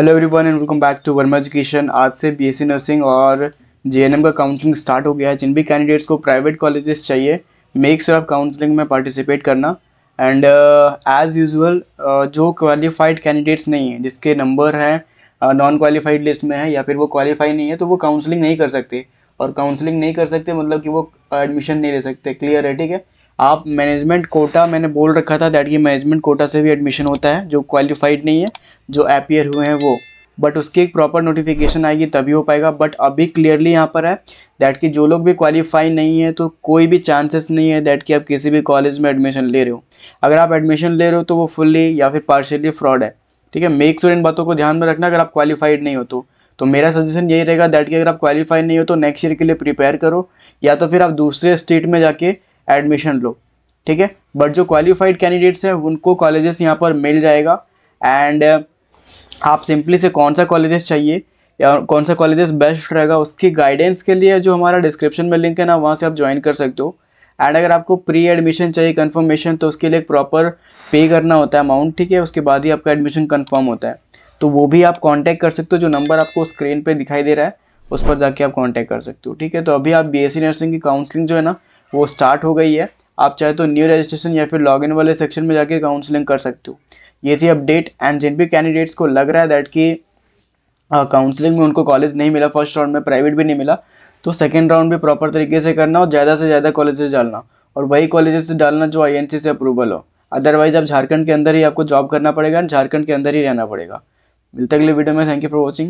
hello everyone and welcome back to Verma education आज से BSc nursing और जेएनएम का काउंसलिंग स्टार्ट हो गया है जिन भी कैंडिडेट्स को प्राइवेट कॉलेजेस चाहिए मेक श्योर आप काउंसलिंग में पार्टिसिपेट करना एंड एज़ यूजल जो क्वालिफाइड कैंडिडेट्स नहीं हैं जिसके नंबर हैं नॉन क्वालिफाइड लिस्ट में है या फिर वो क्वालिफाई नहीं है तो वो काउंसलिंग नहीं कर सकते और काउंसलिंग नहीं कर सकते मतलब कि वो एडमिशन नहीं ले सकते क्लियर है ठीक है आप मैनेजमेंट कोटा मैंने बोल रखा था दैट कि मैनेजमेंट कोटा से भी एडमिशन होता है जो क्वालिफाइड नहीं है जो एपियर हुए हैं वो बट उसकी एक प्रॉपर नोटिफिकेशन आएगी तभी हो पाएगा बट अभी क्लियरली यहाँ पर है दैट कि जो लोग भी क्वालिफाई नहीं है तो कोई भी चांसेस नहीं है दैट कि आप किसी भी कॉलेज में एडमिशन ले रहे हो अगर आप एडमिशन ले रहे हो तो वो फुल्ली या फिर पार्शियली फ्रॉड है ठीक है मेक श्योर इन बातों को ध्यान में रखना अगर आप क्वालिफाइड नहीं हो तो तो मेरा सजेशन यही रहेगा दैट कि अगर आप क्वालिफाइड नहीं हो तो नेक्स्ट ईयर के लिए प्रिपेयर करो या तो फिर आप दूसरे स्टेट में जाके एडमिशन लो ठीक है बट जो क्वालिफाइड कैंडिडेट्स हैं उनको कॉलेजेस यहाँ पर मिल जाएगा एंड uh, आप सिंपली से कौन सा कॉलेजेस चाहिए या कौन सा कॉलेजेस बेस्ट रहेगा उसकी गाइडेंस के लिए जो हमारा डिस्क्रिप्शन में लिंक है ना वहाँ से आप ज्वाइन कर सकते हो एंड अगर आपको प्री एडमिशन चाहिए कन्फर्मेशन तो उसके लिए एक प्रॉपर पे करना होता है अमाउंट ठीक है उसके बाद ही आपका एडमिशन कन्फर्म होता है तो वो भी आप कॉन्टैक्ट कर सकते हो जो नंबर आपको स्क्रीन पर दिखाई दे रहा है उस पर जाके आप कॉन्टैक्ट कर सकते हो ठीक है तो अभी आप बी नर्सिंग e की काउंसलिंग जो है ना वो स्टार्ट हो गई है आप चाहे तो न्यू रजिस्ट्रेशन या फिर लॉगिन वाले सेक्शन में जाके काउंसलिंग कर सकते हो ये थी अपडेट एंड जिन भी कैंडिडेट्स को लग रहा है दैट कि काउंसलिंग में उनको कॉलेज नहीं मिला फर्स्ट राउंड में प्राइवेट भी नहीं मिला तो सेकेंड राउंड भी प्रॉपर तरीके से करना और ज़्यादा से ज़्यादा कॉलेजेस डालना और वही कॉलेजेस से डालना जो आई से अप्रूवल हो अदरवाइज आप झारखंड के अंदर ही आपको जॉब करना पड़ेगा एंड झारखंड के अंदर ही रहना पड़ेगा मिलते अगले वीडियो में थैंक यू फॉर वॉचिंग